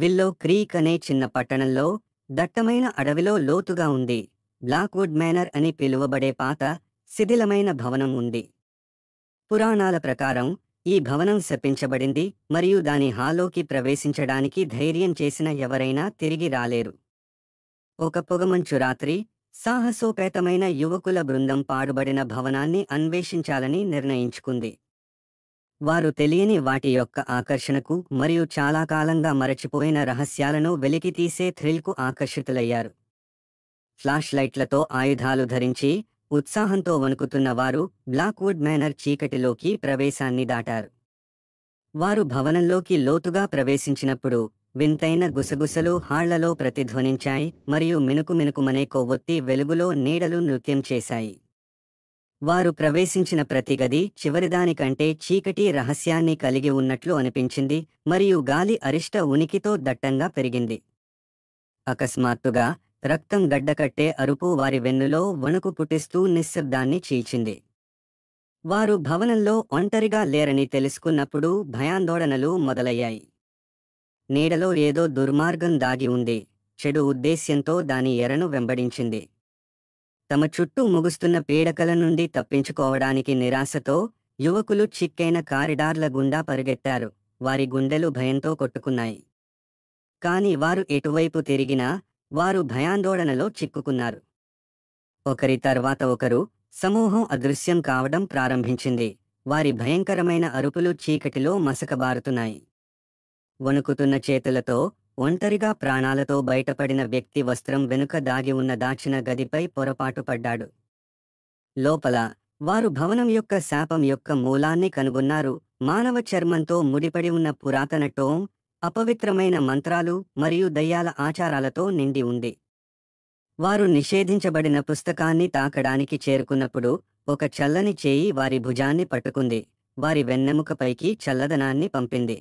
willow creek అనే చిన్న పట్టణంలో దట్టమైన అడవిలో లోతుగా ఉంది బ్లాక్వుడ్ మేనర్ అని పిలువబడే పాత శిథిలమైన భవనం ఉంది పురాణాల ప్రకారం ఈ భవనం శపించబడింది మరియు దాని హాలోకి ప్రవేశించడానికి ధైర్యం చేసిన ఎవరైనా తిరిగి రాలేరు ఒక పొగమంచు రాత్రి సాహసోపేతమైన యువకుల బృందం పాడుబడిన భవనాన్ని అన్వేషించాలని నిర్ణయించుకుంది వారు తెలియని వాటి యొక్క ఆకర్షణకు మరియు చాలా కాలంగా మరచిపోయిన రహస్యాలను వెలికితీసే థ్రిల్కు ఆకర్షితులయ్యారు ఫ్లాష్ లైట్లతో ఆయుధాలు ధరించి ఉత్సాహంతో వణుకుతున్న వారు బ్లాక్వుడ్ మేనర్ చీకటిలోకి ప్రవేశాన్ని దాటారు వారు భవనంలోకి లోతుగా ప్రవేశించినప్పుడు వింతైన గుసగుసలు హాళ్లలో ప్రతిధ్వనించాయి మరియు మినుకు మినుకుమనే కొవ్వొత్తి వెలుగులో నీడలు నృత్యం చేశాయి వారు ప్రవేశించిన ప్రతి గది చివరిదానికంటే చీకటి రహస్యాన్ని కలిగి ఉన్నట్లు అనిపించింది మరియు గాలి అరిష్ట ఉనికితో దట్టంగా పెరిగింది అకస్మాత్తుగా రక్తం గడ్డకట్టే అరుపు వారి వెన్నులో వణుకు పుటిస్తూ నిశ్శబ్దాన్ని చీల్చింది వారు భవనంలో ఒంటరిగా లేరని తెలుసుకున్నప్పుడు భయాందోళనలు మొదలయ్యాయి నీడలో ఏదో దుర్మార్గం దాగి ఉంది చెడు ఉద్దేశ్యంతో దాని ఎరను వెంబడించింది తమ చుట్టూ ముగుస్తున్న పీడకల నుండి తప్పించుకోవడానికి నిరాశతో యువకులు చిక్కైన కారిడార్ల గుండా పరిగెత్తారు వారి గుండెలు భయంతో కొట్టుకున్నాయి కాని వారు ఎటువైపు తిరిగినా వారు భయాందోళనలో చిక్కుకున్నారు ఒకరి తర్వాత ఒకరు సమూహం అదృశ్యం కావడం ప్రారంభించింది వారి భయంకరమైన అరుపులు చీకటిలో మసకబారుతున్నాయి వణుకుతున్న చేతులతో ఒంటరిగా ప్రాణాలతో బయటపడిన వ్యక్తి వస్త్రం వెనుక దాగి ఉన్న దాచిన గదిపై పొరపాటు పడ్డాడు లోపల వారు భవనం యొక్క శాపం యొక్క మూలాన్ని కనుగొన్నారు మానవ చర్మంతో ముడిపడి ఉన్న పురాతన టోమ్ అపవిత్రమైన మంత్రాలు మరియు దయ్యాల ఆచారాలతో నిండి ఉంది వారు నిషేధించబడిన పుస్తకాన్ని తాకడానికి చేరుకున్నప్పుడు ఒక చల్లని చేయి వారి భుజాన్ని పట్టుకుంది వారి వెన్నెముకపైకి చల్లదనాన్ని పంపింది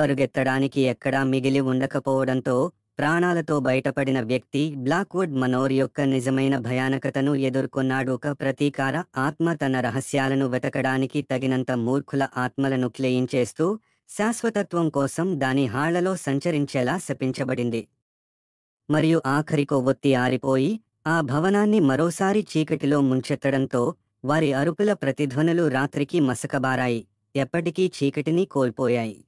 పరుగెత్తడానికి ఎక్కడా మిగిలి ఉండకపోవడంతో ప్రాణాలతో బయటపడిన వ్యక్తి బ్లాక్వుడ్ మనోర్ యొక్క నిజమైన భయానకతను ఎదుర్కొన్నాడు ఒక ప్రతీకార ఆత్మ తన రహస్యాలను వెతకడానికి తగినంత మూర్ఖుల ఆత్మలను క్లేయించేస్తూ శాశ్వతత్వం కోసం దాని హాళ్లలో సంచరించేలా శపించబడింది మరియు ఆఖరి కొవ్వొత్తి ఆరిపోయి ఆ భవనాన్ని మరోసారి చీకటిలో ముంచెత్తడంతో వారి అరుపుల ప్రతిధ్వనులు రాత్రికి మసకబారాయి ఎప్పటికీ చీకటిని కోల్పోయాయి